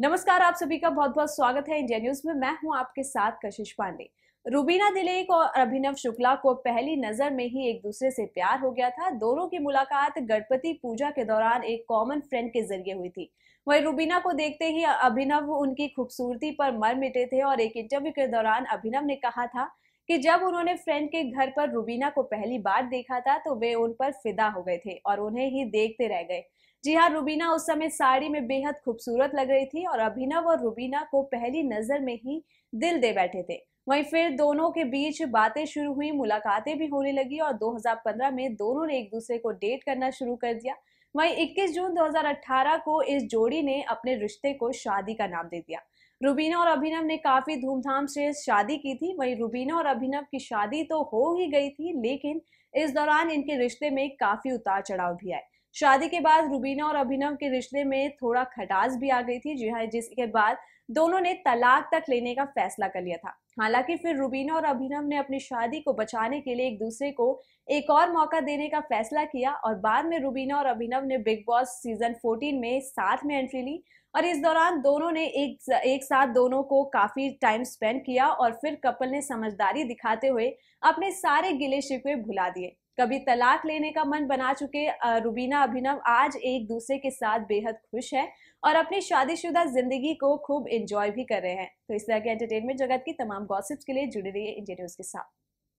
नमस्कार आप सभी का बहुत बहुत स्वागत है इंडिया न्यूज में मैं हूं आपके साथ कशिश पांडे रूबीना दिलेक और अभिनव शुक्ला को पहली नजर में ही एक दूसरे से प्यार हो गया था दोनों की मुलाकात गणपति पूजा के दौरान एक कॉमन फ्रेंड के जरिए हुई थी वही रूबीना को देखते ही अभिनव उनकी खूबसूरती पर मर मिटे थे और एक इंटरव्यू के दौरान अभिनव ने कहा था कि जब उन्होंने फ्रेंड के घर पर रूबीना को पहली बार देखा था तो वे उन पर फिदा हो गए थे और उन्हें ही देखते रह गए जी हाँ रूबीना उस समय साड़ी में बेहद खूबसूरत लग रही थी और अभिनव और रूबीना को पहली नजर में ही दिल दे बैठे थे वहीं फिर दोनों के बीच बातें शुरू हुई मुलाकातें भी होने लगी और 2015 में दोनों ने एक दूसरे को डेट करना शुरू कर दिया वहीं 21 जून 2018 को इस जोड़ी ने अपने रिश्ते को शादी का नाम दे दिया रुबीना और अभिनव ने काफी धूमधाम से शादी की थी वहीं रुबीना और अभिनव की शादी तो हो ही गई थी लेकिन इस दौरान इनके रिश्ते में काफी उतार चढ़ाव भी आए शादी के बाद रूबीना और अभिनव के रिश्ते में थोड़ा खटास भी आ गई थी जी हाँ, जिसके बाद दोनों ने तलाक तक लेने का फैसला कर लिया था हालांकि फिर रूबीना और अभिनव ने अपनी शादी को बचाने के लिए एक दूसरे को एक और मौका देने का फैसला किया और बाद में रूबीना और अभिनव ने बिग बॉस सीजन 14 में साथ में एंट्री ली और इस दौरान दोनों ने एक एक साथ दोनों को काफ़ी टाइम स्पेंड किया और फिर कपल ने समझदारी दिखाते हुए अपने सारे गिले शिकवे भुला दिए कभी तलाक लेने का मन बना चुके रुबीना अभिनव आज एक दूसरे के साथ बेहद खुश हैं और अपनी शादीशुदा जिंदगी को खूब एंजॉय भी कर रहे हैं तो इस तरह के एंटरटेनमेंट जगत की तमाम गॉसिप्स के लिए जुड़े रहिए इंडिया न्यूज के साथ